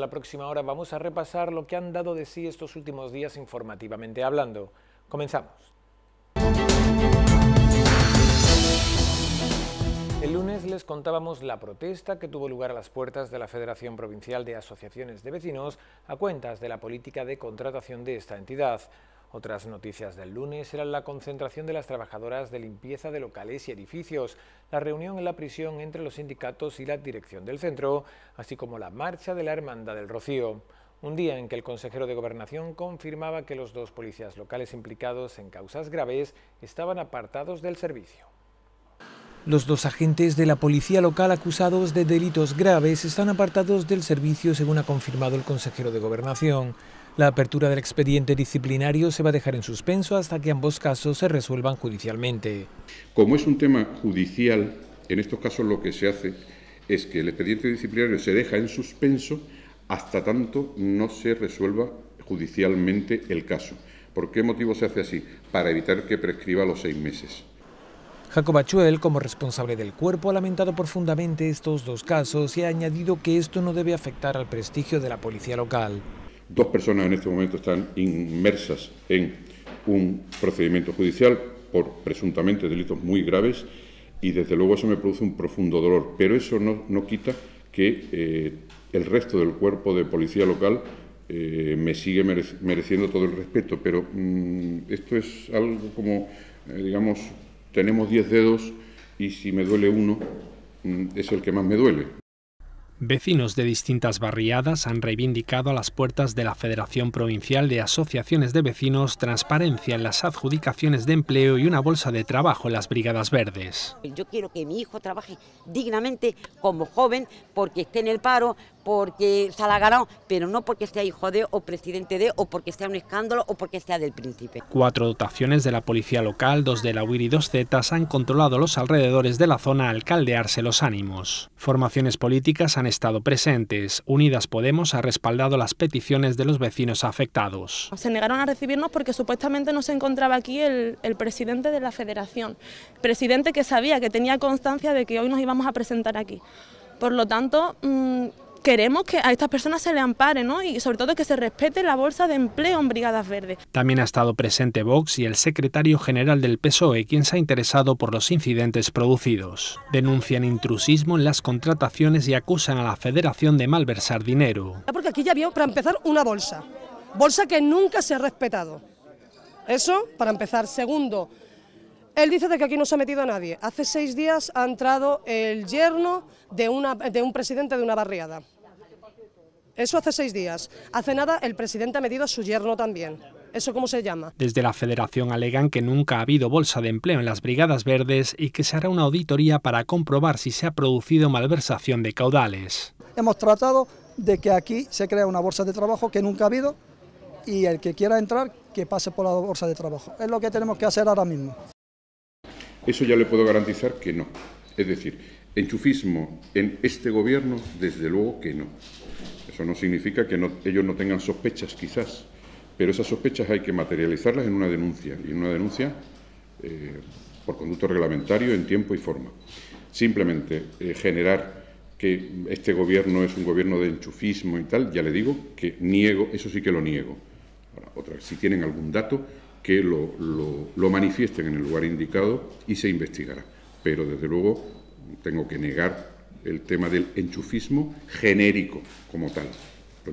la próxima hora vamos a repasar lo que han dado de sí estos últimos días informativamente hablando. Comenzamos. El lunes les contábamos la protesta que tuvo lugar a las puertas de la Federación Provincial de Asociaciones de Vecinos a cuentas de la política de contratación de esta entidad. Otras noticias del lunes eran la concentración de las trabajadoras de limpieza de locales y edificios, la reunión en la prisión entre los sindicatos y la dirección del centro, así como la marcha de la Hermandad del Rocío. Un día en que el consejero de Gobernación confirmaba que los dos policías locales implicados en causas graves estaban apartados del servicio. Los dos agentes de la policía local acusados de delitos graves están apartados del servicio según ha confirmado el consejero de Gobernación. La apertura del expediente disciplinario se va a dejar en suspenso hasta que ambos casos se resuelvan judicialmente. Como es un tema judicial, en estos casos lo que se hace es que el expediente disciplinario se deja en suspenso hasta tanto no se resuelva judicialmente el caso. ¿Por qué motivo se hace así? Para evitar que prescriba los seis meses. Jacob Achuel, como responsable del cuerpo, ha lamentado profundamente estos dos casos y ha añadido que esto no debe afectar al prestigio de la policía local. Dos personas en este momento están inmersas en un procedimiento judicial por presuntamente delitos muy graves y desde luego eso me produce un profundo dolor, pero eso no, quita que eh, el resto del cuerpo de policía local eh, me sigue mereciendo todo el respeto, pero mm, esto es algo como, eh, digamos, tenemos diez dedos y si me duele uno, mm, es el que más me duele. Vecinos de distintas barriadas han reivindicado a las puertas de la Federación Provincial de Asociaciones de Vecinos transparencia en las adjudicaciones de empleo y una bolsa de trabajo en las Brigadas Verdes. Yo quiero que mi hijo trabaje dignamente como joven porque esté en el paro, porque se pero no porque sea hijo de o presidente de o porque sea un escándalo o porque sea del príncipe. Cuatro dotaciones de la policía local, dos de la UIR y dos Zetas han controlado los alrededores de la zona al caldearse los ánimos. Formaciones políticas han estado presentes. Unidas Podemos ha respaldado las peticiones de los vecinos afectados. Se negaron a recibirnos porque supuestamente no se encontraba aquí el, presidente de la federación, presidente que sabía que tenía constancia de que hoy nos íbamos a presentar aquí. Por lo tanto, mm, queremos que a estas personas se le ampare y sobre todo que se respete la bolsa de empleo en Brigadas Verdes. También ha estado presente Vox y el secretario general del PSOE, quien se ha interesado por los incidentes producidos. Denuncian intrusismo en las contrataciones y acusan a la Federación de malversar dinero. Porque aquí ya había, para empezar, una bolsa, bolsa que nunca se ha respetado. Eso, para empezar. Segundo, él dice de que aquí no se ha metido a nadie. Hace seis días ha entrado el yerno de un presidente de una barriada. Eso hace seis días. Hace nada el presidente ha medido a su yerno también. ¿Eso cómo se llama? Desde la federación alegan que nunca ha habido bolsa de empleo en las Brigadas Verdes y que se hará una auditoría para comprobar si se ha producido malversación de caudales. Hemos tratado de que aquí se crea una bolsa de trabajo que nunca ha habido y el que quiera entrar que pase por la bolsa de trabajo. Es lo que tenemos que hacer ahora mismo. Eso ya le puedo garantizar que no. Es decir, enchufismo en este gobierno, desde luego que no. Eso no significa que ellos no tengan sospechas, quizás, pero esas sospechas hay que materializarlas en una denuncia, y en una denuncia eh, por conducto reglamentario en tiempo y forma. Simplemente eh, generar que este gobierno es un gobierno de enchufismo y tal, ya le digo que niego, eso sí que lo niego. Ahora, otra, si tienen algún dato, que lo manifiesten en el lugar indicado y se investigará. Pero desde luego tengo que negar el tema del enchufismo genérico como tal. Lo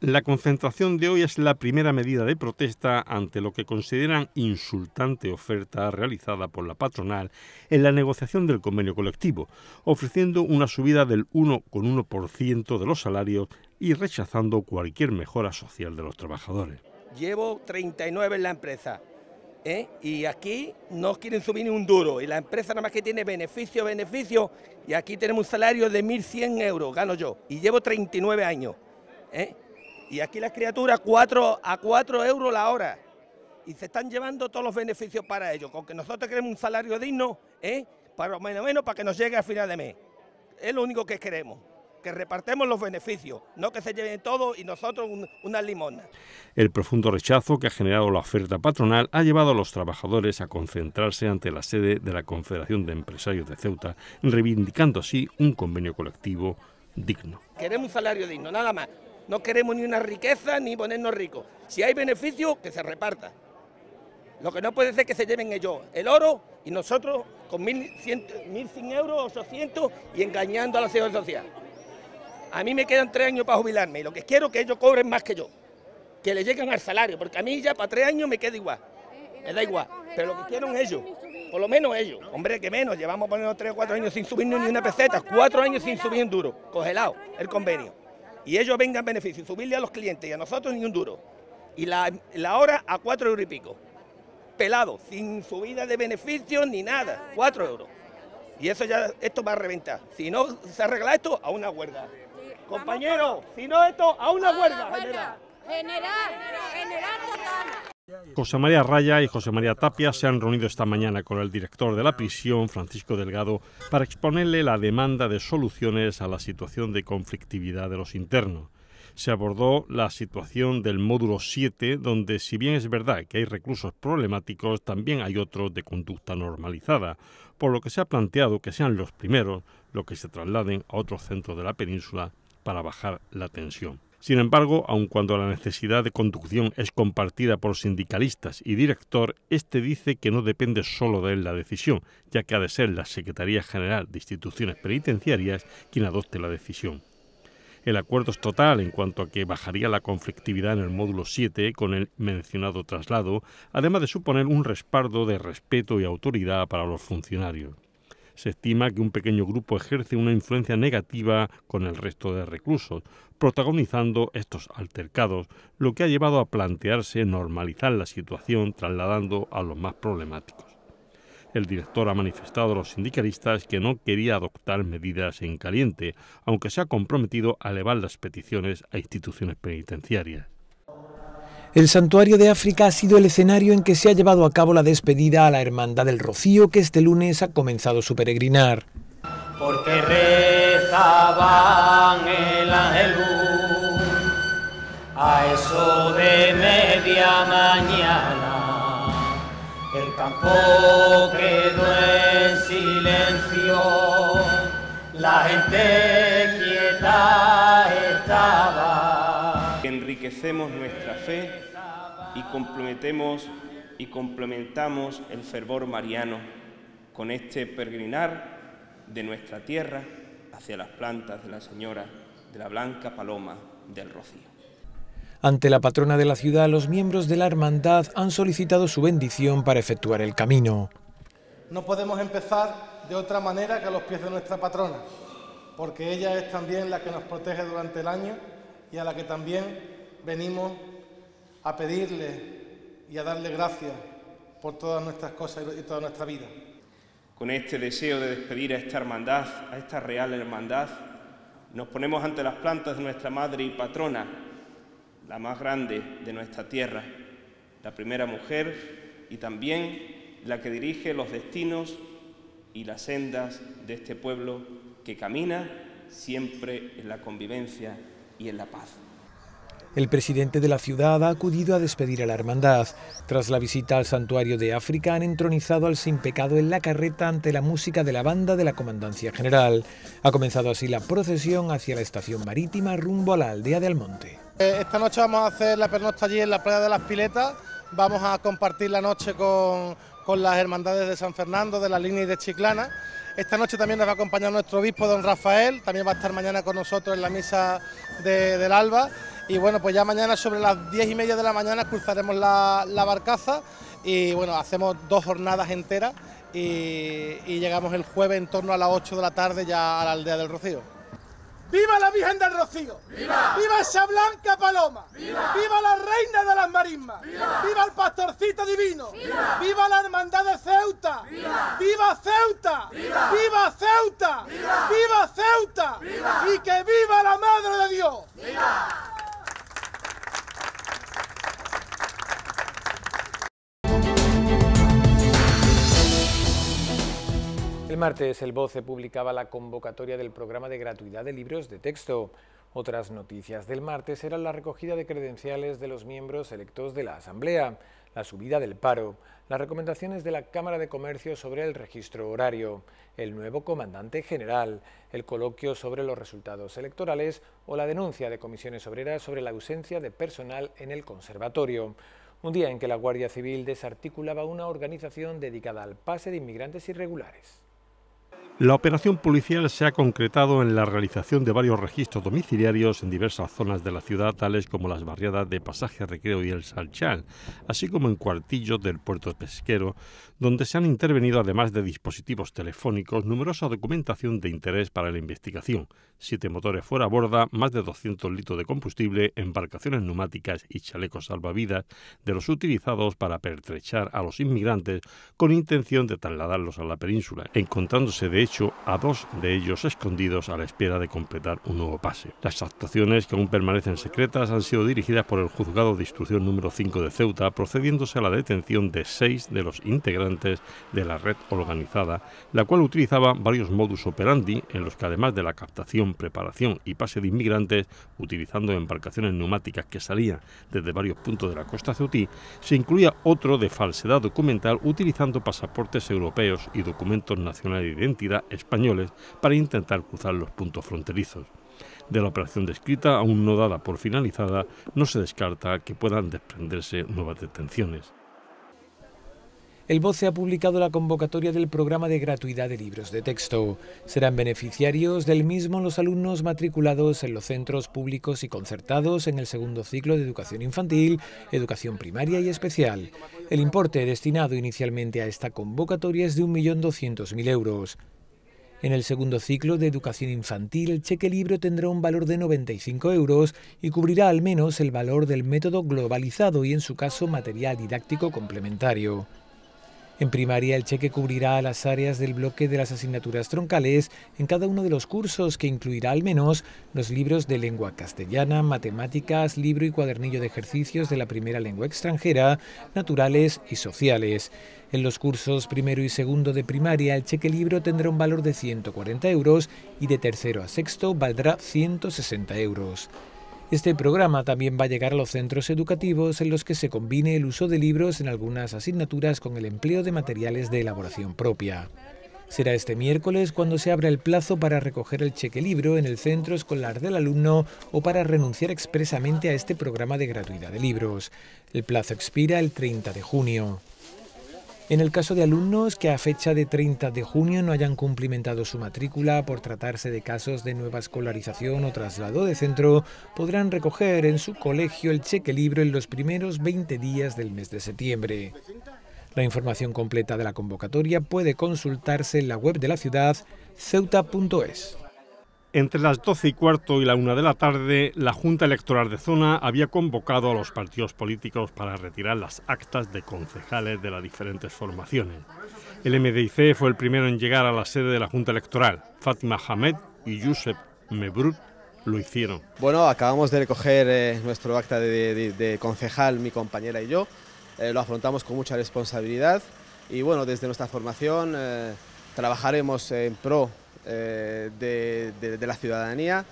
La concentración de hoy es la primera medida de protesta ante lo que consideran insultante oferta realizada por la patronal en la negociación del convenio colectivo, ofreciendo una subida del 1,1% de los salarios y rechazando cualquier mejora social de los trabajadores. Llevo 39 en la empresa ¿eh? y aquí no quieren subir ni un duro, y la empresa nada más que tiene beneficio, beneficio, y aquí tenemos un salario de 1.100 euros, gano yo, y llevo 39 años. ¿eh? Y aquí las criaturas 4 a 4 euros la hora, y se están llevando todos los beneficios para ellos, con que nosotros queremos un salario digno, ¿eh? para menos menos para que nos llegue a final de mes. Es lo único que queremos que repartamos los beneficios, no que se lleven todo y nosotros una limona. El profundo rechazo que ha generado la oferta patronal ha llevado a los trabajadores a concentrarse ante la sede de la Confederación de Empresarios de Ceuta, reivindicando así un convenio colectivo digno. Queremos un salario digno, nada más. No queremos ni una riqueza ni ponernos ricos. Si hay beneficio, que se reparta. Lo que no puede ser que se lleven ellos el oro y nosotros con 1.100 euros, 800 y engañando a la sociedad social. A mí me quedan tres años para jubilarme y lo que quiero es que ellos cobren más que yo, que le lleguen al salario, porque a mí ya para tres años me queda igual, eh, me da igual, pero lo que quieren ellos, por lo menos ellos, hombre, que menos, llevamos poniendo tres o cuatro años sin subir ni una peseta, cuatro años sin subir un duro, congelado el convenio, y ellos vengan beneficios, subirle a los clientes y a nosotros ni un duro, y la, hora a cuatro euros y pico, pelado, sin subida de beneficios ni nada, cuatro euros. Y eso ya, esto va a reventar. Si no se arregla esto, a una huelga. Compañero, si no esto, a una huelga general. General, José María Raya y José María Tapia se han reunido esta mañana con el director de la prisión, Francisco Delgado, para exponerle la demanda de soluciones a la situación de conflictividad de los internos se abordó la situación del módulo 7, donde si bien es verdad que hay reclusos problemáticos, también hay otros de conducta normalizada, por lo que se ha planteado que sean los primeros los que se trasladen a otros centros de la península para bajar la tensión. Sin embargo, aun cuando la necesidad de conducción es compartida por sindicalistas y director, este dice que no depende solo de él la decisión, ya que ha de ser la Secretaría General de Instituciones Penitenciarias quien adopte la decisión. El acuerdo es total en cuanto a que bajaría la conflictividad en el módulo 7 con el mencionado traslado, además de suponer un respaldo de respeto y autoridad para los funcionarios. Se estima que un pequeño grupo ejerce una influencia negativa con el resto de reclusos, protagonizando estos altercados, lo que ha llevado a plantearse normalizar la situación trasladando a los más problemáticos. El director ha manifestado a los sindicalistas que no quería adoptar medidas en caliente, aunque se ha comprometido a elevar las peticiones a instituciones penitenciarias. El Santuario de África ha sido el escenario en que se ha llevado a cabo la despedida a la Hermandad del Rocío, que este lunes ha comenzado su peregrinar. Porque el ángel a eso de media mañana, el campo quedó en silencio, la gente quieta estaba enriquecemos nuestra fe y complementemos y complementamos el fervor mariano con este peregrinar de nuestra tierra hacia las plantas de la Señora de la Blanca Paloma del Rocío. Ante la patrona de la ciudad, los miembros de la hermandad han solicitado su bendición para efectuar el camino. No podemos empezar de otra manera que a los pies de nuestra patrona, porque ella es también la que nos protege durante el año y a la que también venimos a pedirle y a darle gracias por todas nuestras cosas y toda nuestra vida. Con este deseo de despedir a esta hermandad, a esta real hermandad, nos ponemos ante las plantas de nuestra madre y patrona, la más grande de nuestra tierra, la primera mujer y también la que dirige los destinos y las sendas de este pueblo que camina siempre en la convivencia y en la paz. El presidente de la ciudad ha acudido a despedir a la hermandad. Tras la visita al santuario de África, han entronizado al sin pecado en la carreta ante la música de la banda de la Comandancia General. Ha comenzado así la procesión hacia la estación marítima rumbo a la aldea de Almonte. Eh, esta noche vamos a hacer la pernocta allí en la playa de las Piletas. Vamos a compartir la noche con, con las hermandades de San Fernando, de la línea y de Chiclana. Esta noche también nos va a acompañar nuestro obispo, don Rafael. También va a estar mañana con nosotros en la misa del alba. Y bueno, pues ya mañana sobre las diez y media de la mañana cruzaremos la, barcaza y bueno, hacemos dos jornadas enteras y, llegamos el jueves en torno a las 8 de la tarde ya a la aldea del Rocío. ¡Viva la Virgen del Rocío! ¡Viva! ¡Viva esa blanca paloma! ¡Viva! ¡Viva la reina de las marismas! ¡Viva! el pastorcito divino! ¡Viva! ¡Viva la hermandad de Ceuta! ¡Viva! ¡Viva Ceuta! ¡Viva, ¡Viva Ceuta! ¡Viva! ¡Viva Ceuta! ¡Y que viva la Madre de Dios! ¡Viva! El martes el Voce publicaba la convocatoria del programa de gratuidad de libros de texto. Otras noticias del martes eran la recogida de credenciales de los miembros electos de la Asamblea, la subida del paro, las recomendaciones de la Cámara de Comercio sobre el registro horario, el nuevo comandante general, el coloquio sobre los resultados electorales o la denuncia de comisiones obreras sobre la ausencia de personal en el conservatorio. Un día en que la Guardia Civil desarticulaba una organización dedicada al pase de inmigrantes irregulares. La operación policial se ha concretado en la realización de varios registros domiciliarios en diversas zonas de la ciudad, tales como las barriadas de Pasaje Recreo y El Salchal, así como en cuartillos del puerto pesquero, donde se han intervenido, además de dispositivos telefónicos, numerosa documentación de interés para la investigación, siete motores fuera a borda, más de 200 litros de combustible, embarcaciones neumáticas y chalecos salvavidas de los utilizados para pertrechar a los inmigrantes con intención de trasladarlos a la península, encontrándose de hecho a dos de ellos escondidos a la espera de completar un nuevo pase. Las actuaciones que aún permanecen secretas han sido dirigidas por el juzgado de instrucción número 5 de Ceuta, procediéndose a la detención de seis de los integrantes de la red organizada, la cual utilizaba varios modus operandi en los que además de la captación preparación y pase de inmigrantes, utilizando embarcaciones neumáticas que salían desde varios puntos de la costa ceutí, se incluía otro de falsedad documental utilizando pasaportes europeos y documentos nacionales de identidad españoles para intentar cruzar los puntos fronterizos. De la operación descrita, aún no dada por finalizada, no se descarta que puedan desprenderse nuevas detenciones. El BOCE ha publicado la convocatoria del programa de gratuidad de libros de texto. Serán beneficiarios del mismo los alumnos matriculados en los centros públicos y concertados en el segundo ciclo de educación infantil, educación primaria y especial. El importe destinado inicialmente a esta convocatoria es de 1.200.000 euros. En el segundo ciclo de educación infantil, el cheque libro tendrá un valor de 95 euros y cubrirá al menos el valor del método globalizado y, en su caso, material didáctico complementario. En primaria, el cheque cubrirá las áreas del bloque de las asignaturas troncales en cada uno de los cursos, que incluirá al menos los libros de lengua castellana, matemáticas, libro y cuadernillo de ejercicios de la primera lengua extranjera, naturales y sociales. En los cursos primero y segundo de primaria, el cheque libro tendrá un valor de 140 euros y de tercero a sexto valdrá 160 euros. Este programa también va a llegar a los centros educativos en los que se combine el uso de libros en algunas asignaturas con el empleo de materiales de elaboración propia. Será este miércoles cuando se abra el plazo para recoger el cheque libro en el centro escolar del alumno o para renunciar expresamente a este programa de gratuidad de libros. El plazo expira el 30 de junio. En el caso de alumnos que a fecha de 30 de junio no hayan cumplimentado su matrícula por tratarse de casos de nueva escolarización o traslado de centro, podrán recoger en su colegio el cheque libro en los primeros 20 días del mes de septiembre. La información completa de la convocatoria puede consultarse en la web de la ciudad ceuta.es. Entre las 12 y cuarto y la una de la tarde, la Junta Electoral de Zona había convocado a los partidos políticos para retirar las actas de concejales de las diferentes formaciones. El MDIC fue el primero en llegar a la sede de la Junta Electoral. Fátima Hamed y Yusef Mebrut lo hicieron. Bueno, acabamos de recoger eh, nuestro acta de, concejal, mi compañera y yo. Eh, lo afrontamos con mucha responsabilidad y bueno, desde nuestra formación eh, trabajaremos en pro eh, de, la ciudadanía,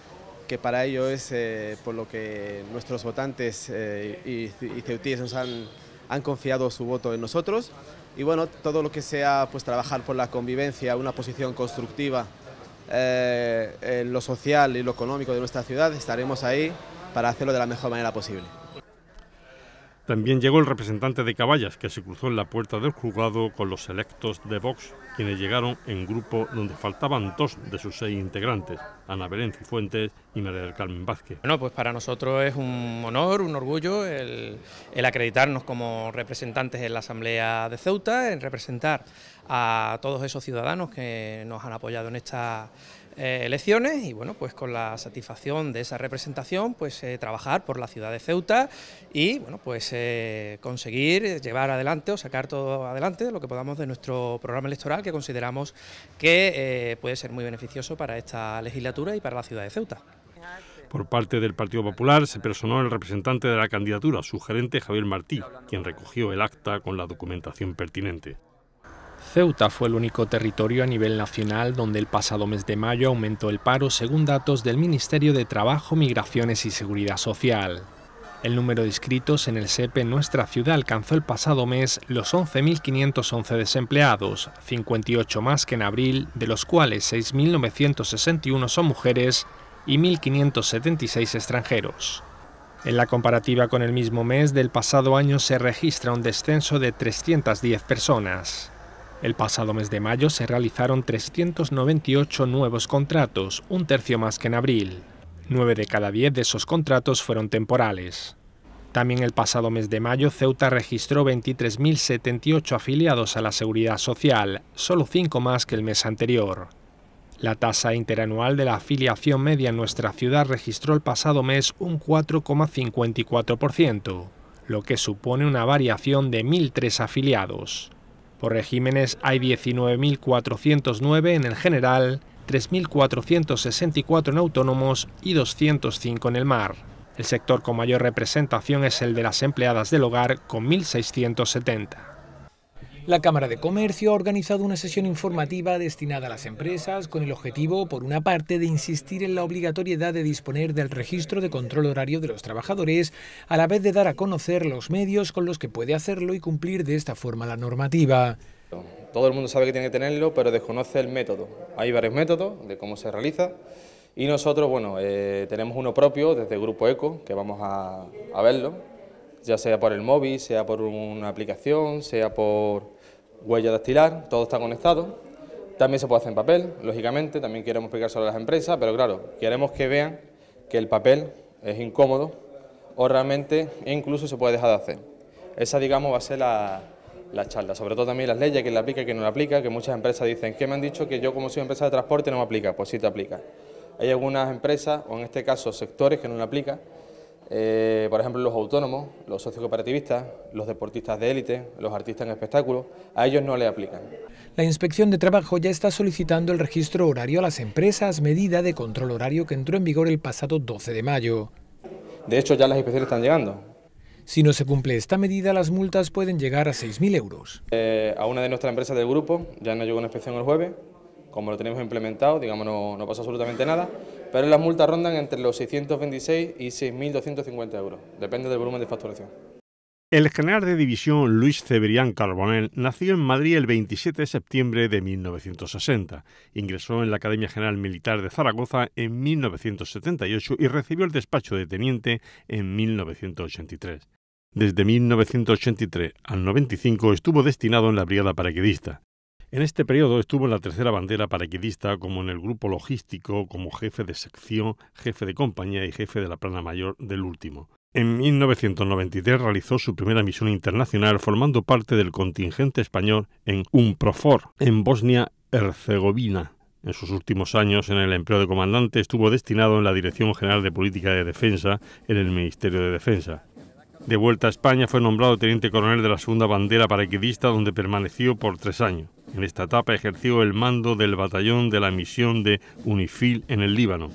que para ello es eh, por lo que nuestros votantes eh, y, ceutíes han, han, confiado su voto en nosotros. Y bueno, todo lo que sea pues, trabajar por la convivencia, una posición constructiva en lo social y lo económico de nuestra ciudad, estaremos ahí para hacerlo de la mejor manera posible. También llegó el representante de Caballas, que se cruzó en la puerta del juzgado con los electos de Vox, quienes llegaron en grupo donde faltaban dos de sus seis integrantes, Ana Belén Fuentes y María del Carmen Vázquez. Bueno, pues para nosotros es un honor, un orgullo el, acreditarnos como representantes en la Asamblea de Ceuta, en representar a todos esos ciudadanos que nos han apoyado en esta eh, elecciones y bueno, pues con la satisfacción de esa representación, pues eh, trabajar por la ciudad de Ceuta y bueno, pues eh, conseguir llevar adelante o sacar todo adelante lo que podamos de nuestro programa electoral que consideramos que puede ser muy beneficioso para esta legislatura y para la ciudad de Ceuta. Por parte del Partido Popular se personó el representante de la candidatura, su gerente Javier Martí, quien recogió el acta con la documentación pertinente. Ceuta fue el único territorio a nivel nacional donde el pasado mes de mayo aumentó el paro según datos del Ministerio de Trabajo, Migraciones y Seguridad Social. El número de inscritos en el SEPE en nuestra ciudad alcanzó el pasado mes los 11.511 desempleados, 58 más que en abril, de los cuales 6.961 son mujeres y 1.576 extranjeros. En la comparativa con el mismo mes del pasado año se registra un descenso de 310 personas. El pasado mes de mayo se realizaron 398 nuevos contratos, un tercio más que en abril. Nueve de cada diez de esos contratos fueron temporales. También el pasado mes de mayo, Ceuta registró 23.078 afiliados a la Seguridad Social, solo 5 más que el mes anterior. La tasa interanual de la afiliación media en nuestra ciudad registró el pasado mes un 4,54%, lo que supone una variación de 1.003 afiliados. Por regímenes hay 19.409 en el general, 3.464 en autónomos y 205 en el mar. El sector con mayor representación es el de las empleadas del hogar, con 1.670. La Cámara de Comercio ha organizado una sesión informativa destinada a las empresas con el objetivo, por una parte, de insistir en la obligatoriedad de disponer del registro de control horario de los trabajadores, a la vez de dar a conocer los medios con los que puede hacerlo y cumplir de esta forma la normativa. Todo el mundo sabe que tiene que tenerlo, pero desconoce el método. Hay varios métodos de cómo se realiza. Y nosotros, bueno, eh, tenemos uno propio desde Grupo ECO, que vamos a verlo, ya sea por el móvil, sea por una aplicación, sea por huella dactilar, todo está conectado. También se puede hacer en papel, lógicamente, también queremos explicárselo a las empresas, pero claro, queremos que vean que el papel es incómodo o realmente incluso se puede dejar de hacer. Esa, digamos, va a ser la, la charla, sobre todo también las leyes, que la aplica, que no la aplica, que muchas empresas dicen, que me han dicho que yo como soy empresa de transporte no me aplica, pues sí te aplica. Hay algunas empresas, o en este caso sectores, que no la aplican, eh, por ejemplo, los autónomos, los socios cooperativistas, los deportistas de élite, los artistas en espectáculo a ellos no le aplican. La Inspección de Trabajo ya está solicitando el registro horario a las empresas, medida de control horario que entró en vigor el pasado 12 de mayo. De hecho, ya las inspecciones están llegando. Si no se cumple esta medida, las multas pueden llegar a 6.000 euros. Eh, a una de nuestras empresas del grupo ya no llegó una inspección el jueves, como lo tenemos implementado, digamos, no pasa absolutamente nada, pero las multas rondan entre los 626 y 6.250 euros, depende del volumen de facturación. El general de división Luis Cebrián Carbonell nació en Madrid el 27 de septiembre de 1960. Ingresó en la Academia General Militar de Zaragoza en 1978 y recibió el despacho de teniente en 1983. Desde 1983 al 95 estuvo destinado en la Brigada Paraquedista. En este periodo estuvo en la tercera bandera paraquedista como en el grupo logístico, como jefe de sección, jefe de compañía y jefe de la plana mayor del último. En 1993 realizó su primera misión internacional formando parte del contingente español en UNPROFOR en Bosnia-Herzegovina. En sus últimos años en el empleo de comandante estuvo destinado en la Dirección General de Política de Defensa en el Ministerio de Defensa. De vuelta a España fue nombrado teniente coronel de la segunda bandera paraquedista donde permaneció por tres años. En esta etapa ejerció el mando del batallón de la misión de UNIFIL en el Líbano.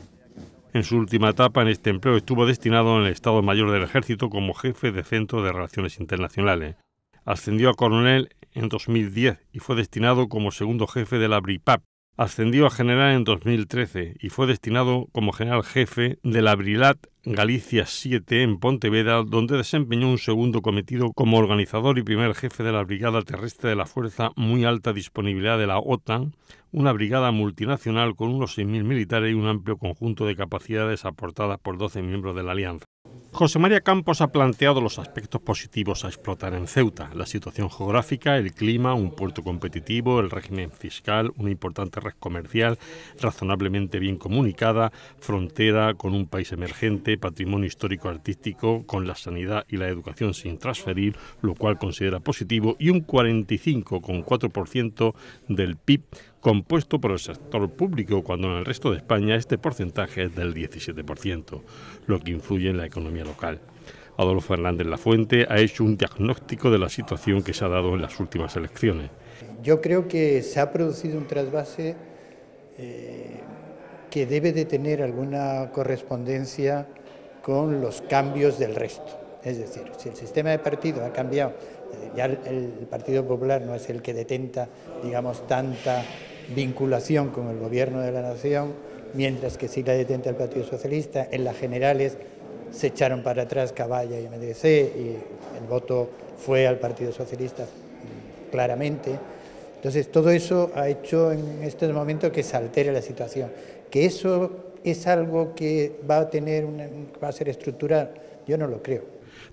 En su última etapa en este empleo estuvo destinado en el Estado Mayor del Ejército como jefe de Centro de Relaciones Internacionales. Ascendió a coronel en 2010 y fue destinado como segundo jefe de la BRIPAP, Ascendió a general en 2013 y fue destinado como general jefe de la Brilat Galicia 7 en Pontevedra, donde desempeñó un segundo cometido como organizador y primer jefe de la Brigada Terrestre de la Fuerza Muy Alta Disponibilidad de la OTAN, una brigada multinacional con unos 6.000 militares y un amplio conjunto de capacidades aportadas por 12 miembros de la alianza. José María Campos ha planteado los aspectos positivos a explotar en Ceuta, la situación geográfica, el clima, un puerto competitivo, el régimen fiscal, una importante red comercial razonablemente bien comunicada, frontera con un país emergente, patrimonio histórico artístico, con la sanidad y la educación sin transferir, lo cual considera positivo, y un 45,4% del PIB compuesto por el sector público, cuando en el resto de España este porcentaje es del 17%, lo que influye en la economía local. Adolfo Hernández Lafuente ha hecho un diagnóstico de la situación que se ha dado en las últimas elecciones. Yo creo que se ha producido un trasvase eh, que debe de tener alguna correspondencia con los cambios del resto. Es decir, si el sistema de partido ha cambiado, ya el Partido Popular no es el que detenta, digamos, tanta vinculación con el gobierno de la nación, mientras que si la detente al Partido Socialista, en las generales se echaron para atrás Caballa y MDC y el voto fue al Partido Socialista claramente. Entonces todo eso ha hecho en este momento... que se altere la situación, que eso es algo que va a tener va a ser estructural, yo no lo creo.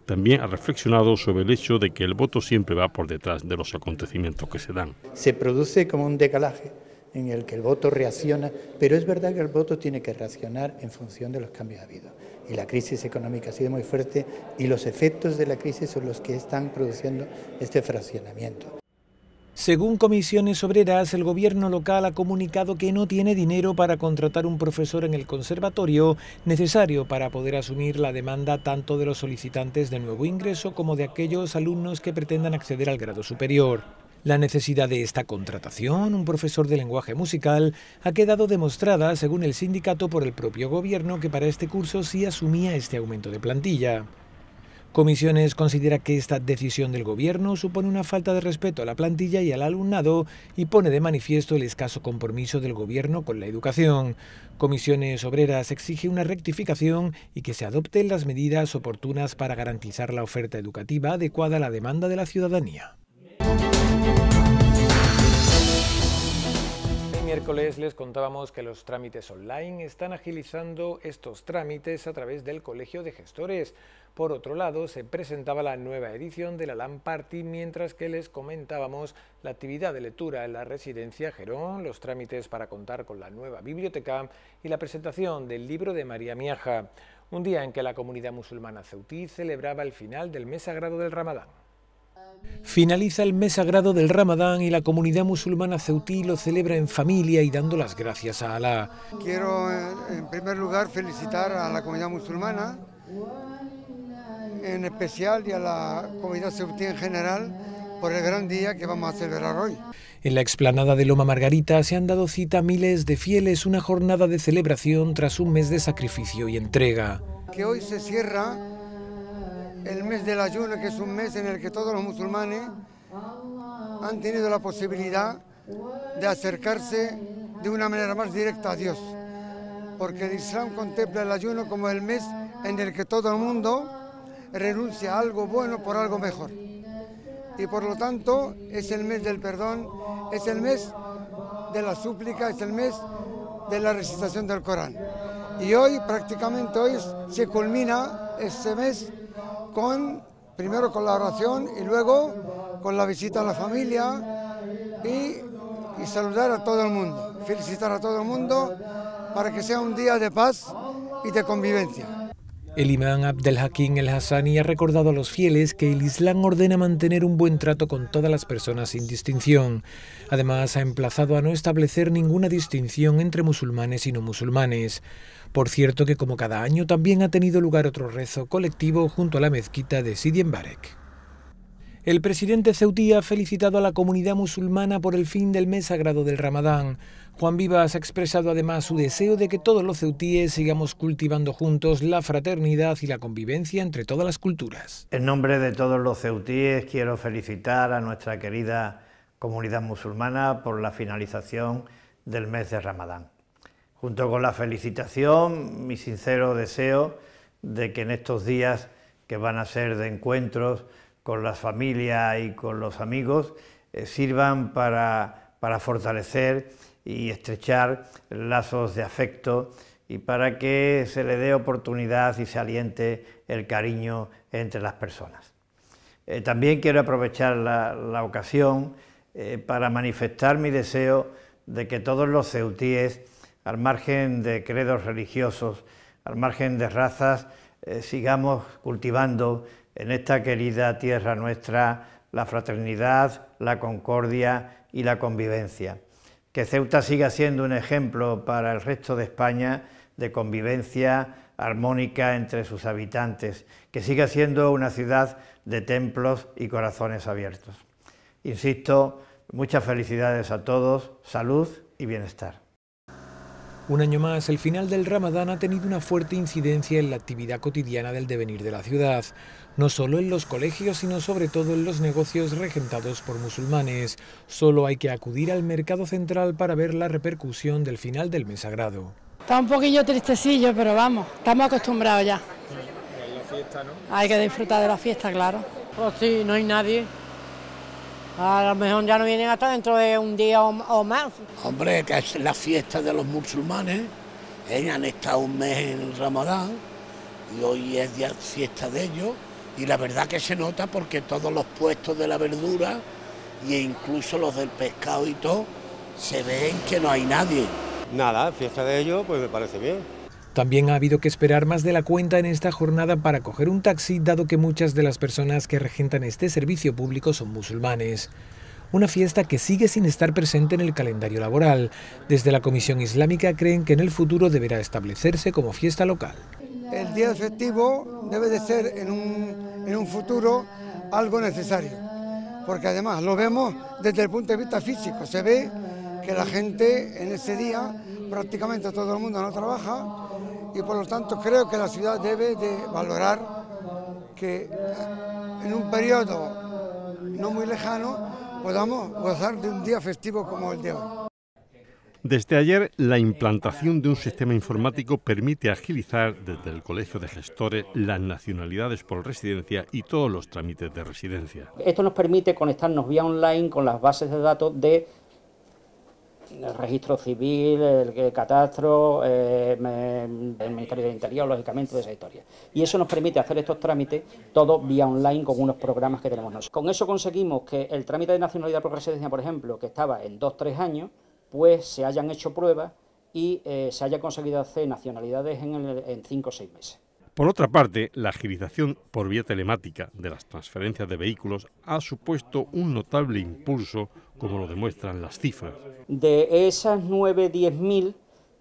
También ha reflexionado sobre el hecho de que el voto siempre va por detrás de los acontecimientos que se dan. Se produce como un decalaje en el que el voto reacciona, pero es verdad que el voto tiene que reaccionar en función de los cambios habidos. Y la crisis económica ha sido muy fuerte y los efectos de la crisis son los que están produciendo este fraccionamiento. Según comisiones obreras, el gobierno local ha comunicado que no tiene dinero para contratar un profesor en el conservatorio necesario para poder asumir la demanda tanto de los solicitantes de nuevo ingreso como de aquellos alumnos que pretendan acceder al grado superior. La necesidad de esta contratación, un profesor de lenguaje musical, ha quedado demostrada, según el sindicato, por el propio gobierno que para este curso sí asumía este aumento de plantilla. Comisiones considera que esta decisión del gobierno supone una falta de respeto a la plantilla y al alumnado y pone de manifiesto el escaso compromiso del gobierno con la educación. Comisiones Obreras exige una rectificación y que se adopten las medidas oportunas para garantizar la oferta educativa adecuada a la demanda de la ciudadanía miércoles les contábamos que los trámites online están agilizando estos trámites a través del Colegio de Gestores. Por otro lado, se presentaba la nueva edición de la LAN Party, mientras que les comentábamos la actividad de lectura en la residencia Gerón, los trámites para contar con la nueva biblioteca y la presentación del libro de María Miaja, un día en que la comunidad musulmana ceutí celebraba el final del mes sagrado del Ramadán. Finaliza el mes sagrado del Ramadán y la comunidad musulmana ceutí lo celebra en familia y dando las gracias a Alá. Quiero eh, en primer lugar felicitar a la comunidad musulmana, en especial y a la comunidad ceutí en general por el gran día que vamos a celebrar hoy. En la explanada de Loma Margarita se han dado cita a miles de fieles una jornada de celebración tras un mes de sacrificio y entrega. Que hoy se cierra el mes del ayuno, que es un mes en el que todos los musulmanes han tenido la posibilidad de acercarse de una manera más directa a Dios. Porque el Islam contempla el ayuno como el mes en el que todo el mundo renuncia a algo bueno por algo mejor. Y por lo tanto es el mes del perdón, es el mes de la súplica, es el mes de la recitación del Corán. Y hoy, prácticamente hoy, se culmina este mes con primero con la oración y luego con la visita a la familia y, y saludar a todo el mundo, felicitar a todo el mundo para que sea un día de paz y de convivencia. El imán Abdel Hakim El Hassani ha recordado a los fieles que el Islam ordena mantener un buen trato con todas las personas sin distinción. Además, ha emplazado a no establecer ninguna distinción entre musulmanes y no musulmanes. Por cierto que como cada año también ha tenido lugar otro rezo colectivo junto a la mezquita de Sidi Mbarek. El presidente Ceutí ha felicitado a la comunidad musulmana por el fin del mes sagrado del Ramadán. Juan Vivas ha expresado además su deseo de que todos los ceutíes sigamos cultivando juntos la fraternidad y la convivencia entre todas las culturas. En nombre de todos los ceutíes quiero felicitar a nuestra querida comunidad musulmana por la finalización del mes de Ramadán. Junto con la felicitación, mi sincero deseo de que en estos días que van a ser de encuentros con las familias y con los amigos, eh, sirvan para, fortalecer y estrechar lazos de afecto y para que se le dé oportunidad y se aliente el cariño entre las personas. Eh, también quiero aprovechar la, ocasión eh, para manifestar mi deseo de que todos los ceutíes al margen de credos religiosos, al margen de razas, eh, sigamos cultivando en esta querida tierra nuestra la fraternidad, la concordia y la convivencia. Que Ceuta siga siendo un ejemplo para el resto de España de convivencia armónica entre sus habitantes, que siga siendo una ciudad de templos y corazones abiertos. Insisto, muchas felicidades a todos, salud y bienestar. Un año más, el final del Ramadán ha tenido una fuerte incidencia en la actividad cotidiana del devenir de la ciudad, no solo en los colegios, sino sobre todo en los negocios regentados por musulmanes. Solo hay que acudir al mercado central para ver la repercusión del final del mes sagrado. Está un poquillo tristecillo, pero vamos, estamos acostumbrados ya. Hay que disfrutar de la fiesta, claro. Pues sí, no hay nadie, a lo mejor ya no vienen hasta dentro de un día o, más. Hombre, que es la fiesta de los musulmanes. Ellos han estado un mes en el Ramadán y hoy es día fiesta de ellos. Y la verdad que se nota porque todos los puestos de la verdura e incluso los del pescado y todo se ven que no hay nadie. Nada, fiesta de ellos, pues me parece bien. También ha habido que esperar más de la cuenta en esta jornada para coger un taxi, dado que muchas de las personas que regentan este servicio público son musulmanes. Una fiesta que sigue sin estar presente en el calendario laboral. Desde la Comisión Islámica creen que en el futuro deberá establecerse como fiesta local. El día festivo debe de ser en un, en un futuro algo necesario, porque además lo vemos desde el punto de vista físico. Se ve que la gente en ese día prácticamente todo el mundo no trabaja y por lo tanto creo que la ciudad debe de valorar que eh, en un periodo no muy lejano podamos gozar de un día festivo como el de hoy. Desde ayer, la implantación de un sistema informático permite agilizar desde el Colegio de Gestores las nacionalidades por residencia y todos los trámites de residencia. Esto nos permite conectarnos vía online con las bases de datos de el registro civil, el, catastro, eh, el Ministerio del Interior, lógicamente, de esa historia. Y eso nos permite hacer estos trámites todo vía online con unos programas que tenemos nosotros. Con eso conseguimos que el trámite de nacionalidad por residencia, por ejemplo, que estaba en 2-3 años, pues se hayan hecho pruebas y eh, se haya conseguido hacer nacionalidades en cinco o seis meses. Por otra parte, la agilización por vía telemática de las transferencias de vehículos ha supuesto un notable impulso, como lo demuestran las cifras. De esas 9 diez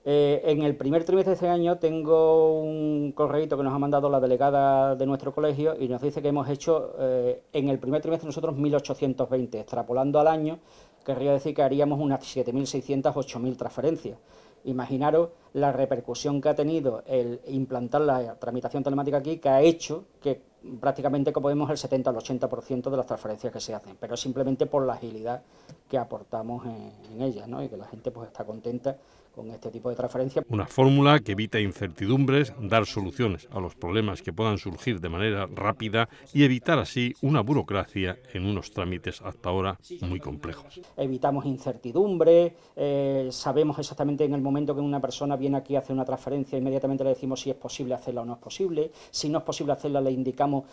eh, en el primer trimestre de este año tengo un correo que nos ha mandado la delegada de nuestro colegio y nos dice que hemos hecho eh, en el primer trimestre nosotros 1.820, extrapolando al año, querría decir que haríamos unas 7.600, 8.000 transferencias imaginaros la repercusión que ha tenido el implantar la tramitación telemática aquí, que ha hecho que prácticamente, como vemos, el 70 al 80% de las transferencias que se hacen, pero simplemente por la agilidad que aportamos en, en ellas, ¿no? y que la gente pues está contenta con este tipo de transferencias. Una fórmula que evita incertidumbres, dar soluciones a los problemas que puedan surgir de manera rápida y evitar así una burocracia en unos trámites hasta ahora muy complejos. Evitamos incertidumbre, eh, sabemos exactamente en el momento que una persona viene aquí a hacer una transferencia, inmediatamente le decimos si es posible hacerla o no es posible, si no es posible hacerla le indicamos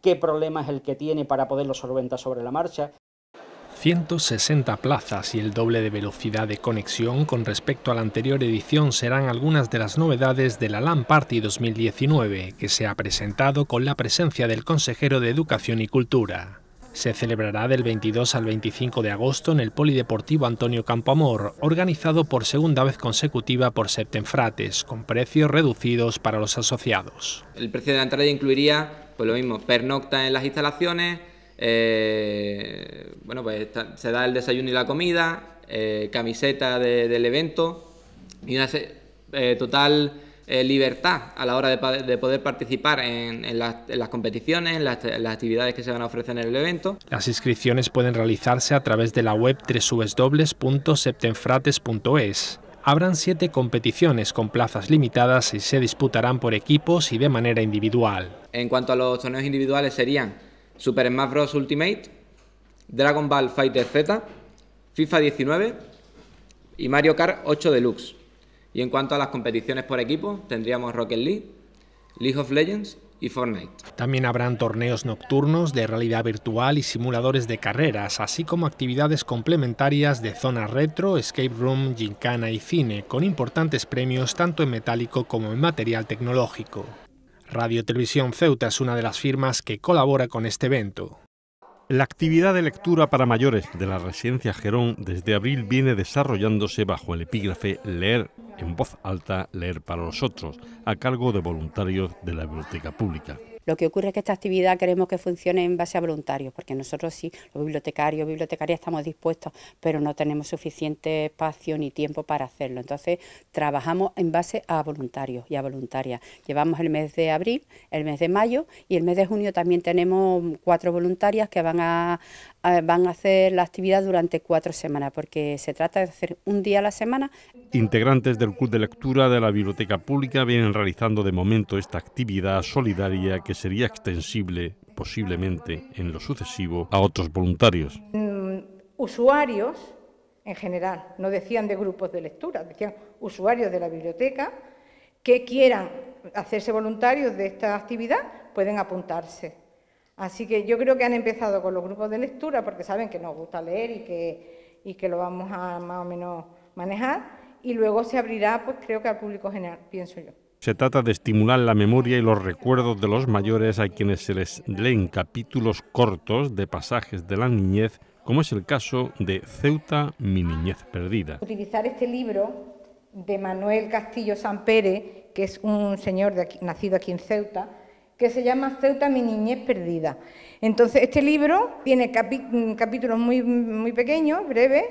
qué problema es el que tiene para poderlo solventar sobre la marcha. 160 plazas y el doble de velocidad de conexión con respecto a la anterior edición serán algunas de las novedades de la LAN Party 2019, que se ha presentado con la presencia del consejero de Educación y Cultura. Se celebrará del 22 al 25 de agosto en el Polideportivo Antonio Campoamor, organizado por segunda vez consecutiva por Septenfrates, con precios reducidos para los asociados. El precio de entrada incluiría, pues lo mismo, pernocta en las instalaciones, eh, bueno, pues se da el desayuno y la comida, eh, camiseta del evento y una eh, total libertad a la hora de, poder participar en, las, competiciones, en las, actividades que se van a ofrecer en el evento. Las inscripciones pueden realizarse a través de la web www.septenfrates.es. Habrán siete competiciones con plazas limitadas y se disputarán por equipos y de manera individual. En cuanto a los torneos individuales serían Super Smash Bros. Ultimate, Dragon Ball Fighter Z, FIFA 19 y Mario Kart 8 Deluxe. Y en cuanto a las competiciones por equipo, tendríamos Rocket League, League of Legends y Fortnite. También habrán torneos nocturnos de realidad virtual y simuladores de carreras, así como actividades complementarias de zona retro, escape room, gincana y cine, con importantes premios tanto en metálico como en material tecnológico. Radio Televisión Ceuta es una de las firmas que colabora con este evento. La actividad de lectura para mayores de la Residencia Gerón desde abril viene desarrollándose bajo el epígrafe Leer en voz alta, leer para los otros, a cargo de voluntarios de la Biblioteca Pública. Lo que ocurre es que esta actividad queremos que funcione en base a voluntarios, porque nosotros sí, los bibliotecarios, bibliotecarias estamos dispuestos, pero no tenemos suficiente espacio ni tiempo para hacerlo. Entonces, trabajamos en base a voluntarios y a voluntarias. Llevamos el mes de abril, el mes de mayo y el mes de junio también tenemos cuatro voluntarias que van a, van a hacer la actividad durante cuatro semanas, porque se trata de hacer un día a la semana. Integrantes del Club de Lectura de la Biblioteca Pública vienen realizando de momento esta actividad solidaria que sería extensible posiblemente en lo sucesivo a otros voluntarios. Mm, usuarios en general, no decían de grupos de lectura, decían usuarios de la biblioteca que quieran hacerse voluntarios de esta actividad pueden apuntarse. Así que yo creo que han empezado con los grupos de lectura porque saben que nos gusta leer y que, y que lo vamos a más o menos manejar y luego se abrirá pues creo que al público general, pienso yo. Se trata de estimular la memoria y los recuerdos de los mayores a quienes se les leen capítulos cortos de pasajes de la niñez, como es el caso de Ceuta, mi niñez perdida. Utilizar este libro de Manuel Castillo Sampere, que es un señor nacido aquí en Ceuta, que se llama Ceuta, mi niñez perdida. Entonces, este libro tiene capítulos muy, muy pequeños, breves,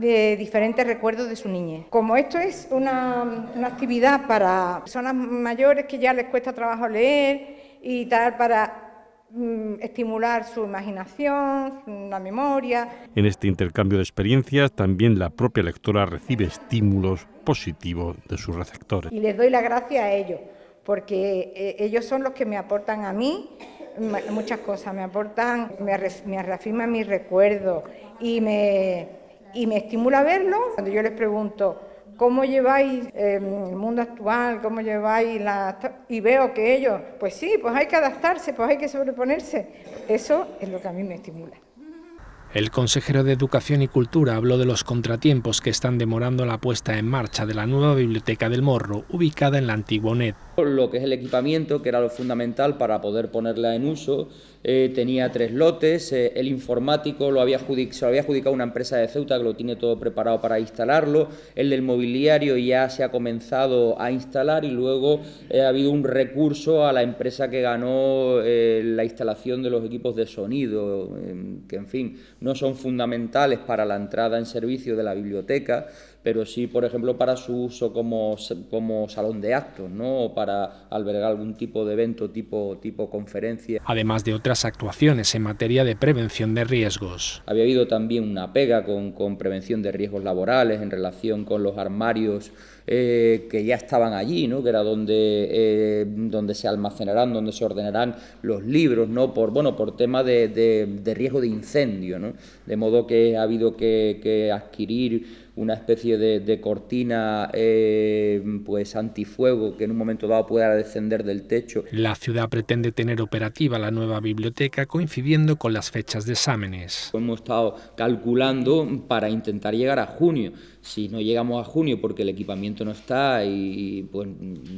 de diferentes recuerdos de su niñez. Como esto es una, una actividad para personas mayores que ya les cuesta trabajo leer y tal, para mm, estimular su imaginación, la memoria. En este intercambio de experiencias también la propia lectora recibe estímulos positivos de sus receptores. Y les doy la gracia a ellos, porque eh, ellos son los que me aportan a mí mm, muchas cosas, me aportan, me, reafirman mis recuerdos y me y me estimula verlo. Cuando yo les pregunto, ¿cómo lleváis em, el mundo actual? ¿Cómo lleváis la...? Y veo que ellos, pues sí, pues hay que adaptarse, pues hay que sobreponerse. Eso es lo que a mí me estimula. El consejero de Educación y Cultura habló de los contratiempos que están demorando la puesta en marcha de la nueva biblioteca del Morro, ubicada en la antigua net. Lo que es el equipamiento, que era lo fundamental para poder ponerla en uso, eh, tenía tres lotes, eh, el informático lo había se lo había adjudicado una empresa de Ceuta que lo tiene todo preparado para instalarlo, el del mobiliario ya se ha comenzado a instalar y luego eh, ha habido un recurso a la empresa que ganó la instalación de los equipos de sonido, que en fin, no son fundamentales para la entrada en servicio de la biblioteca, pero sí, por ejemplo, para su uso como, como salón de actos, ¿no? o para albergar algún tipo de evento tipo, tipo conferencia. Además de otras actuaciones en materia de prevención de riesgos. Había habido también una pega con, con prevención de riesgos laborales en relación con los armarios eh, que ya estaban allí, ¿no? que era donde, eh, donde se almacenarán, donde se ordenarán los libros, ¿no? por, bueno, por tema de, riesgo de incendio, ¿no? de modo que ha habido que, que adquirir una especie de, cortina eh, pues antifuego que en un momento dado pueda descender del techo. La ciudad pretende tener operativa la nueva biblioteca coincidiendo con las fechas de exámenes. Hemos estado calculando para intentar llegar a junio. Si no llegamos a junio porque el equipamiento no está y pues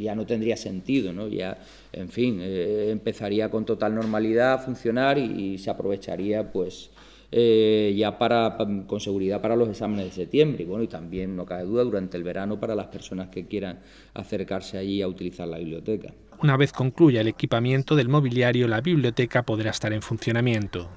ya no tendría sentido, ¿no? Ya en fin, eh, empezaría con total normalidad a funcionar y, y se aprovecharía pues eh, ya para, con seguridad para los exámenes de septiembre. Y bueno, y también, no cabe duda, durante el verano para las personas que quieran acercarse allí a utilizar la biblioteca. Una vez concluya el equipamiento del mobiliario, la biblioteca podrá estar en funcionamiento.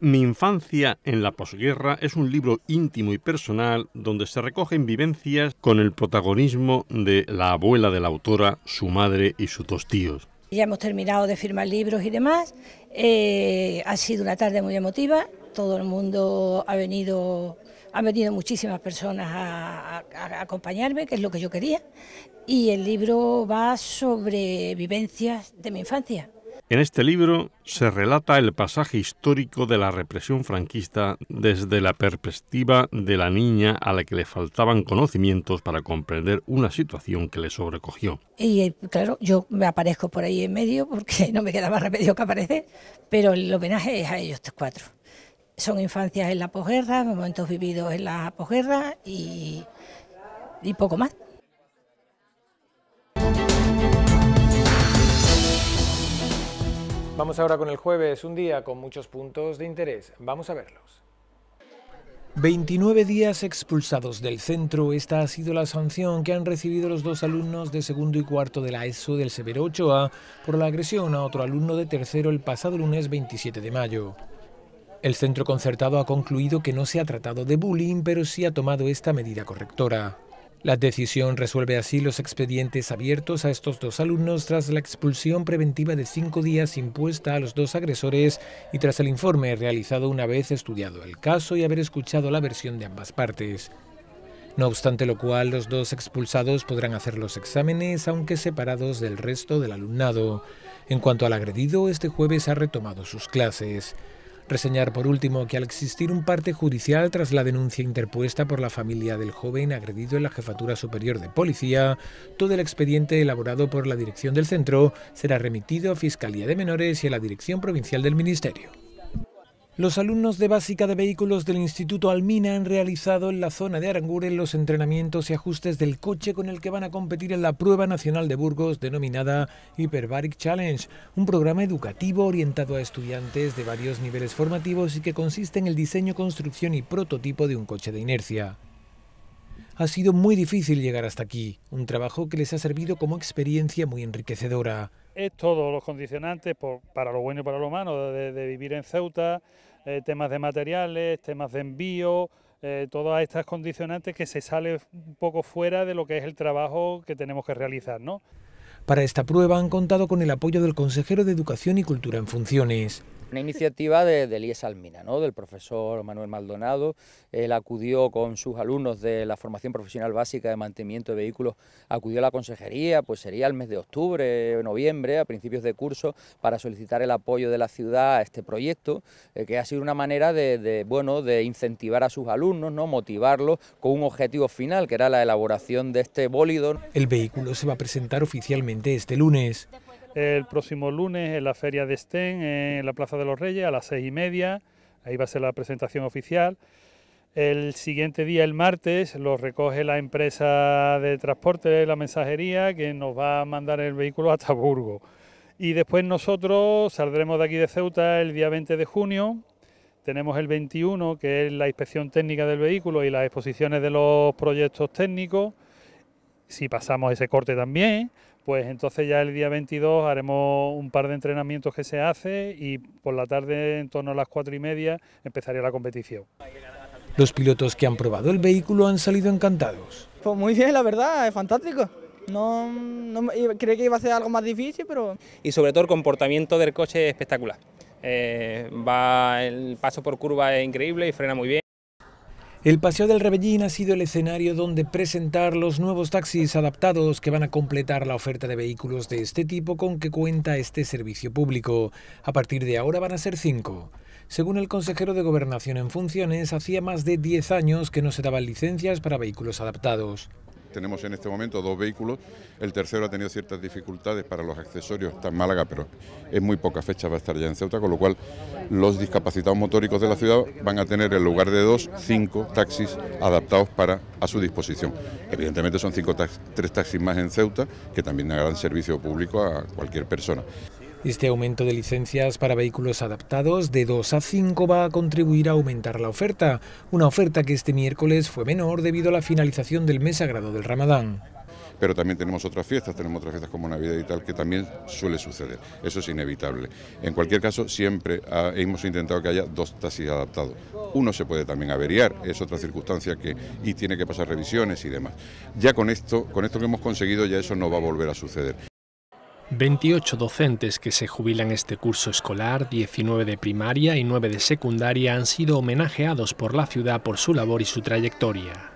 Mi infancia en la posguerra es un libro íntimo y personal donde se recogen vivencias con el protagonismo de la abuela de la autora, su madre y sus dos tíos. Ya hemos terminado de firmar libros y demás. Eh, ha sido una tarde muy emotiva todo el mundo ha venido, han venido muchísimas personas a, acompañarme, que es lo que yo quería, y el libro va sobre vivencias de mi infancia. En este libro se relata el pasaje histórico de la represión franquista desde la perspectiva de la niña a la que le faltaban conocimientos para comprender una situación que le sobrecogió. Y eh, claro, yo me aparezco por ahí en medio porque no me quedaba remedio que aparecer, pero el homenaje es a ellos cuatro son infancias en la posguerra, momentos vividos en la posguerra y, y poco más. Vamos ahora con el jueves, un día con muchos puntos de interés. Vamos a verlos. 29 días expulsados del centro. Esta ha sido la sanción que han recibido los dos alumnos de segundo y cuarto de la ESO del Severo 8A por la agresión a otro alumno de tercero el pasado lunes 27 de mayo. El centro concertado ha concluido que no se ha tratado de bullying, pero sí ha tomado esta medida correctora. La decisión resuelve así los expedientes abiertos a estos dos alumnos tras la expulsión preventiva de cinco días impuesta a los dos agresores y tras el informe realizado una vez estudiado el caso y haber escuchado la versión de ambas partes. No obstante lo cual, los dos expulsados podrán hacer los exámenes, aunque separados del resto del alumnado. En cuanto al agredido, este jueves ha retomado sus clases. Reseñar por último que al existir un parte judicial tras la denuncia interpuesta por la familia del joven agredido en la Jefatura Superior de Policía, todo el expediente elaborado por la dirección del centro será remitido a Fiscalía de Menores y a la Dirección Provincial del Ministerio. Los alumnos de básica de vehículos del Instituto Almina han realizado en la zona de Aranguren los entrenamientos y ajustes del coche con el que van a competir en la prueba nacional de Burgos denominada Hyperbaric Challenge, un programa educativo orientado a estudiantes de varios niveles formativos y que consiste en el diseño, construcción y prototipo de un coche de inercia. Ha sido muy difícil llegar hasta aquí, un trabajo que les ha servido como experiencia muy enriquecedora es todos los condicionantes para lo bueno y para lo malo, de, vivir en Ceuta, eh, temas de materiales, temas de envío, eh, todas estas condicionantes que se sale un poco fuera de lo que es el trabajo que tenemos que realizar. Para esta prueba han contado con el apoyo del consejero de Educación y Cultura en funciones. Una iniciativa de, Elías Almina, ¿no? del profesor Manuel Maldonado. Él acudió con sus alumnos de la formación profesional básica de mantenimiento de vehículos, acudió a la consejería, pues sería el mes de octubre, noviembre, a principios de curso, para solicitar el apoyo de la ciudad a este proyecto, eh, que ha sido una manera de, bueno, de incentivar a sus alumnos, ¿no? motivarlos con un objetivo final, que era la elaboración de este bólido. El vehículo se va a presentar oficialmente este lunes el próximo lunes en la Feria de Sten... en la Plaza de los Reyes, a las seis y media. Ahí va a ser la presentación oficial. El siguiente día, el martes, lo recoge la empresa de transporte, de la mensajería, que nos va a mandar el vehículo hasta Burgos. Y después nosotros saldremos de aquí de Ceuta el día 20 de junio. Tenemos el 21, que es la inspección técnica del vehículo y las exposiciones de los proyectos técnicos. Si pasamos ese corte también pues entonces ya el día 22 haremos un par de entrenamientos que se hace y por la tarde, en torno a las cuatro y media, empezaría la competición. Los pilotos que han probado el vehículo han salido encantados. Pues muy bien, la verdad, es fantástico. No, no creí que iba a ser algo más difícil, pero... Y sobre todo el comportamiento del coche es espectacular. Eh, va el paso por curva es increíble y frena muy bien. El Paseo del Rebellín ha sido el escenario donde presentar los nuevos taxis adaptados que van a completar la oferta de vehículos de este tipo con que cuenta este servicio público. A partir de ahora van a ser cinco. Según el consejero de Gobernación en funciones, hacía más de 10 años que no se daban licencias para vehículos adaptados tenemos en este momento dos vehículos. El tercero ha tenido ciertas dificultades para los accesorios, está en Málaga, pero es muy poca fecha, va a estar ya en Ceuta, con lo cual los discapacitados motóricos de la ciudad van a tener en lugar de dos, cinco taxis adaptados para a su disposición. Evidentemente son cinco tres taxis más en Ceuta, que también harán servicio público a cualquier persona. Este aumento de licencias para vehículos adaptados de 2 a 5 va a contribuir a aumentar la oferta, una oferta que este miércoles fue menor debido a la finalización del mes sagrado del Ramadán pero también tenemos otras fiestas, tenemos otras fiestas como Navidad y tal, que también suele suceder. Eso es inevitable. En cualquier caso, siempre ah, hemos intentado que haya dos taxis adaptados. Uno se puede también averiar, es otra circunstancia que y tiene que pasar revisiones y demás. Ya con esto, con esto que hemos conseguido, ya eso no va a volver a suceder. 28 docentes que se jubilan este curso escolar, 19 de primaria y 9 de secundaria han sido homenajeados por la ciudad por su labor y su trayectoria.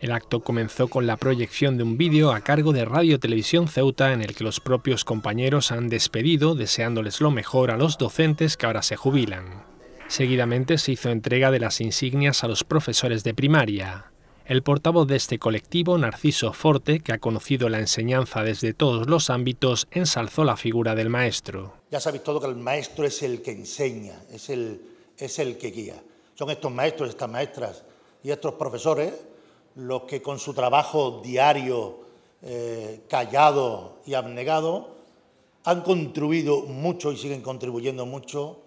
El acto comenzó con la proyección de un vídeo a cargo de Radio Televisión Ceuta en el que los propios compañeros han despedido deseándoles lo mejor a los docentes que ahora se jubilan. Seguidamente se hizo entrega de las insignias a los profesores de primaria. El portavoz de este colectivo, Narciso Forte, que ha conocido la enseñanza desde todos los ámbitos, ensalzó la figura del maestro. Ya sabéis todo que el maestro es el que enseña, es el, que guía. Son estos maestros, estas maestras y estos profesores los que con su trabajo diario, eh, callado y abnegado, han contribuido mucho y siguen contribuyendo mucho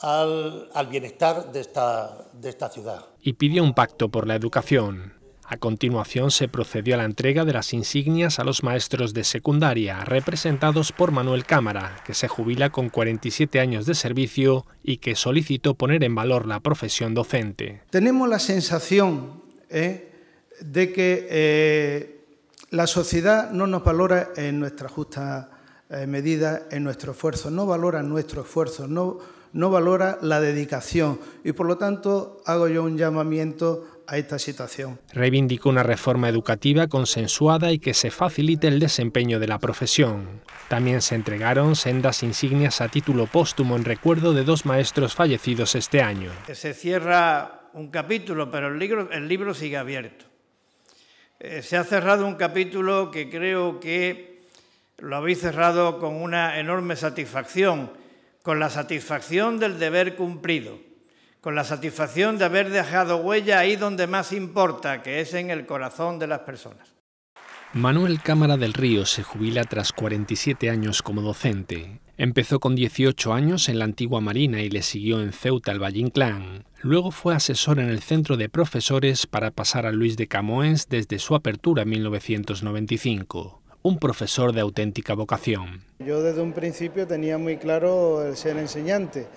al, bienestar de de esta ciudad y pidió un pacto por la educación. A continuación se procedió a la entrega de las insignias a los maestros de secundaria, representados por Manuel Cámara, que se jubila con 47 años de servicio y que solicitó poner en valor la profesión docente. Tenemos la sensación ¿eh? de que eh, la sociedad no nos valora en nuestra justa eh, medida, en nuestro esfuerzo, no valora nuestro esfuerzo, no no valora la dedicación y por lo tanto hago yo un llamamiento a esta situación. Reivindicó una reforma educativa consensuada y que se facilite el desempeño de la profesión. También se entregaron sendas insignias a título póstumo en recuerdo de dos maestros fallecidos este año. Se cierra un capítulo, pero el libro, sigue abierto. Eh, se ha cerrado un capítulo que creo que lo habéis cerrado con una enorme satisfacción con la satisfacción del deber cumplido, con la satisfacción de haber dejado huella ahí donde más importa, que es en el corazón de las personas. Manuel Cámara del Río se jubila tras 47 años como docente. Empezó con 18 años en la antigua Marina y le siguió en Ceuta el Valle Inclán. Luego fue asesor en el Centro de Profesores para pasar a Luis de Camoens desde su apertura en 1995 un profesor de auténtica vocación. Yo desde un principio tenía muy claro el ser enseñante.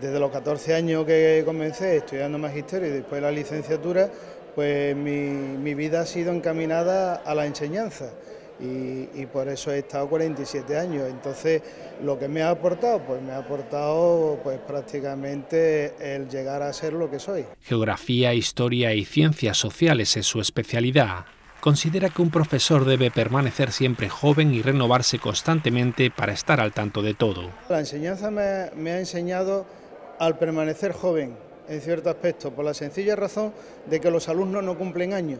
Desde los 14 años que comencé estudiando magisterio y después la licenciatura, pues mi, vida ha sido encaminada a la enseñanza. Y, y, por eso he estado 47 años. Entonces, lo que me ha aportado, pues me ha aportado pues prácticamente el llegar a ser lo que soy. Geografía, historia y ciencias sociales es su especialidad considera que un profesor debe permanecer siempre joven y renovarse constantemente para estar al tanto de todo. La enseñanza me, ha enseñado al permanecer joven en cierto aspecto, por la sencilla razón de que los alumnos no cumplen años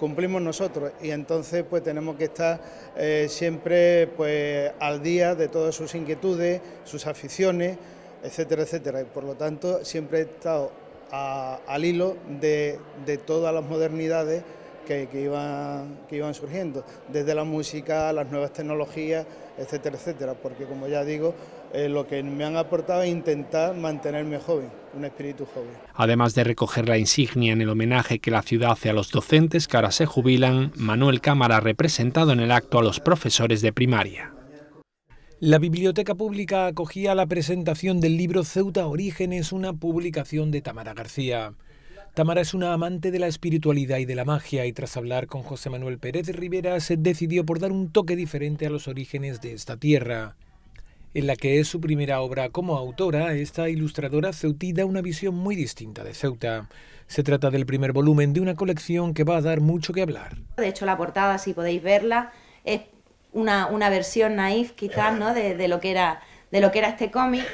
cumplimos nosotros y entonces pues tenemos que estar eh, siempre pues al día de todas sus inquietudes, sus aficiones, etcétera, etcétera. Y por lo tanto siempre he estado al hilo de, de todas las modernidades que, iban, surgiendo, desde la música, las nuevas tecnologías, etcétera, etcétera, porque como ya digo, eh, lo que me han aportado es intentar mantenerme joven, un espíritu joven. Además de recoger la insignia en el homenaje que la ciudad hace a los docentes que ahora se jubilan, Manuel Cámara ha representado en el acto a los profesores de primaria. La Biblioteca Pública acogía la presentación del libro Ceuta Orígenes, una publicación de Tamara García. Tamara es una amante de la espiritualidad y de la magia y tras hablar con José Manuel Pérez Rivera se decidió por dar un toque diferente a los orígenes de esta tierra. En la que es su primera obra como autora, esta ilustradora ceutí da una visión muy distinta de Ceuta. Se trata del primer volumen de una colección que va a dar mucho que hablar. De hecho, la portada, si podéis verla, es una, versión naif quizás ¿no? de, lo que era, de lo que era este cómic,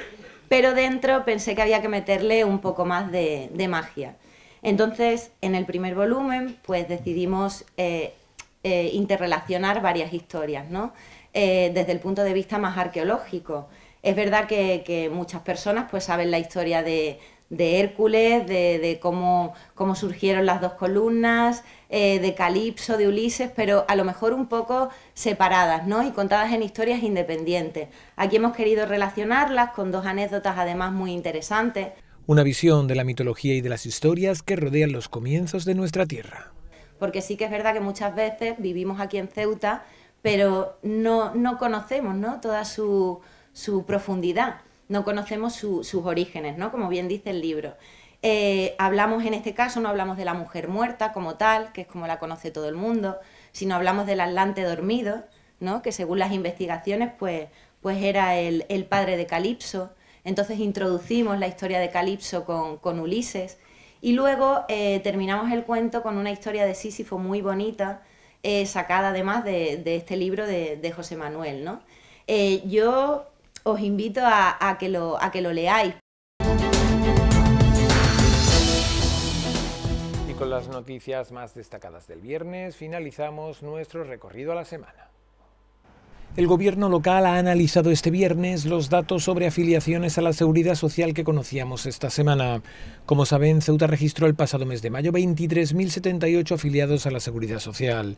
pero dentro pensé que había que meterle un poco más de magia. Entonces, en el primer volumen, pues decidimos eh, eh, interrelacionar varias historias, ¿no? Eh, desde el punto de vista más arqueológico. Es verdad que, muchas personas pues saben la historia de, Hércules, de, cómo, surgieron las dos columnas, de Calipso, de Ulises, pero a lo mejor un poco separadas ¿no? y contadas en historias independientes. Aquí hemos querido relacionarlas con dos anécdotas además muy interesantes una visión de la mitología y de las historias que rodean los comienzos de nuestra tierra. Porque sí que es verdad que muchas veces vivimos aquí en Ceuta, pero no, conocemos toda su, profundidad, no conocemos sus orígenes, ¿no? como bien dice el libro. Eh, hablamos en este caso, no hablamos de la mujer muerta como tal, que es como la conoce todo el mundo, sino hablamos del Atlante dormido, ¿no? que según las investigaciones pues, pues era el, el padre de Calipso, entonces introducimos la historia de Calipso con, Ulises y luego eh, terminamos el cuento con una historia de Sísifo muy bonita, eh, sacada además de, este libro de, José Manuel. ¿no? Eh, yo os invito a que lo leáis. Y con las noticias más destacadas del viernes finalizamos nuestro recorrido a la semana. El gobierno local ha analizado este viernes los datos sobre afiliaciones a la seguridad social que conocíamos esta semana. Como saben, Ceuta registró el pasado mes de mayo 23.078 afiliados a la seguridad social.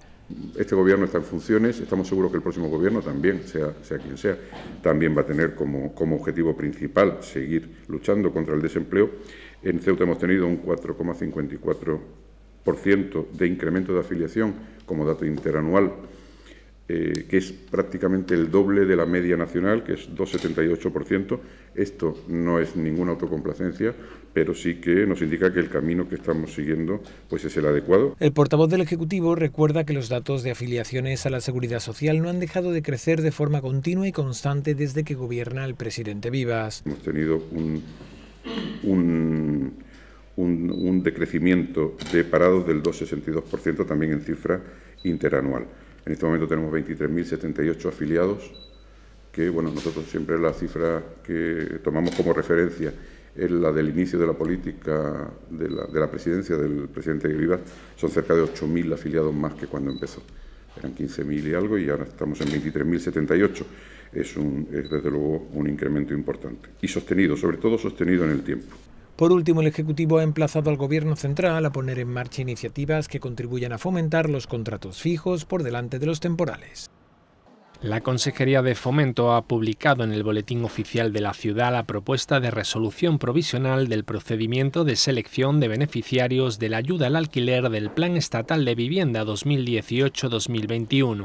Este gobierno está en funciones, estamos seguros que el próximo gobierno también, sea, quien sea, también va a tener como, como objetivo principal seguir luchando contra el desempleo. En Ceuta hemos tenido un 4,54% de incremento de afiliación como dato interanual eh, que es prácticamente el doble de la media nacional, que es 2,78%. Esto no es ninguna autocomplacencia, pero sí que nos indica que el camino que estamos siguiendo pues es el adecuado. El portavoz del Ejecutivo recuerda que los datos de afiliaciones a la Seguridad Social no han dejado de crecer de forma continua y constante desde que gobierna el presidente Vivas. Hemos tenido un, un, decrecimiento de parados del 2,62%, también en cifra interanual. En este momento tenemos 23.078 afiliados, que bueno, nosotros siempre la cifra que tomamos como referencia es la del inicio de la política de la, presidencia del presidente Vivas, son cerca de 8.000 afiliados más que cuando empezó. Eran 15.000 y algo y ahora estamos en 23.078. Es, un, es desde luego un incremento importante y sostenido, sobre todo sostenido en el tiempo. Por último, el Ejecutivo ha emplazado al Gobierno central a poner en marcha iniciativas que contribuyan a fomentar los contratos fijos por delante de los temporales. La Consejería de Fomento ha publicado en el Boletín Oficial de la Ciudad la propuesta de resolución provisional del procedimiento de selección de beneficiarios de la ayuda al alquiler del Plan Estatal de Vivienda 2018-2021.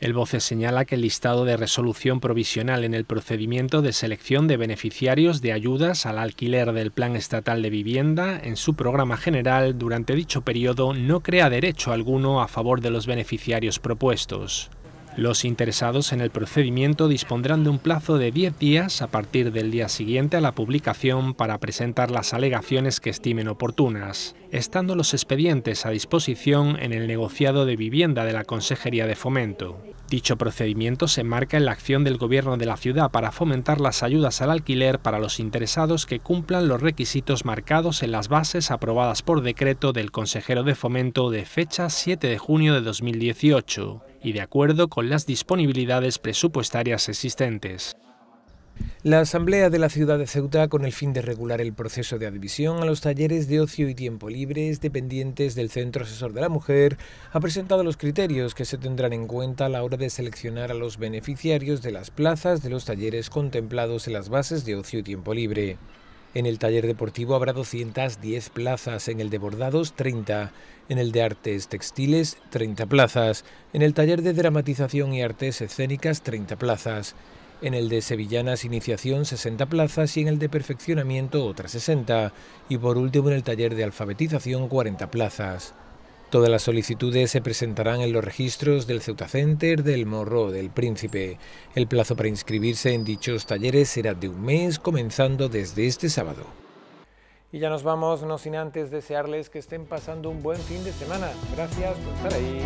El BOCE señala que el listado de resolución provisional en el procedimiento de selección de beneficiarios de ayudas al alquiler del Plan Estatal de Vivienda en su programa general durante dicho periodo no crea derecho alguno a favor de los beneficiarios propuestos. Los interesados en el procedimiento dispondrán de un plazo de 10 días a partir del día siguiente a la publicación para presentar las alegaciones que estimen oportunas, estando los expedientes a disposición en el negociado de vivienda de la Consejería de Fomento. Dicho procedimiento se marca en la acción del Gobierno de la ciudad para fomentar las ayudas al alquiler para los interesados que cumplan los requisitos marcados en las bases aprobadas por decreto del consejero de fomento de fecha 7 de junio de 2018 y de acuerdo con las disponibilidades presupuestarias existentes. La Asamblea de la Ciudad de Ceuta, con el fin de regular el proceso de admisión a los talleres de ocio y tiempo libre dependientes del Centro Asesor de la Mujer, ha presentado los criterios que se tendrán en cuenta a la hora de seleccionar a los beneficiarios de las plazas de los talleres contemplados en las bases de ocio y tiempo libre. En el taller deportivo habrá 210 plazas, en el de bordados 30, en el de artes textiles 30 plazas, en el taller de dramatización y artes escénicas 30 plazas en el de Sevillanas Iniciación 60 plazas y en el de Perfeccionamiento otras 60 y por último en el taller de Alfabetización 40 plazas. Todas las solicitudes se presentarán en los registros del Ceuta Center, del Morro, del Príncipe. El plazo para inscribirse en dichos talleres será de un mes, comenzando desde este sábado. Y ya nos vamos, no sin antes desearles que estén pasando un buen fin de semana. Gracias por estar ahí.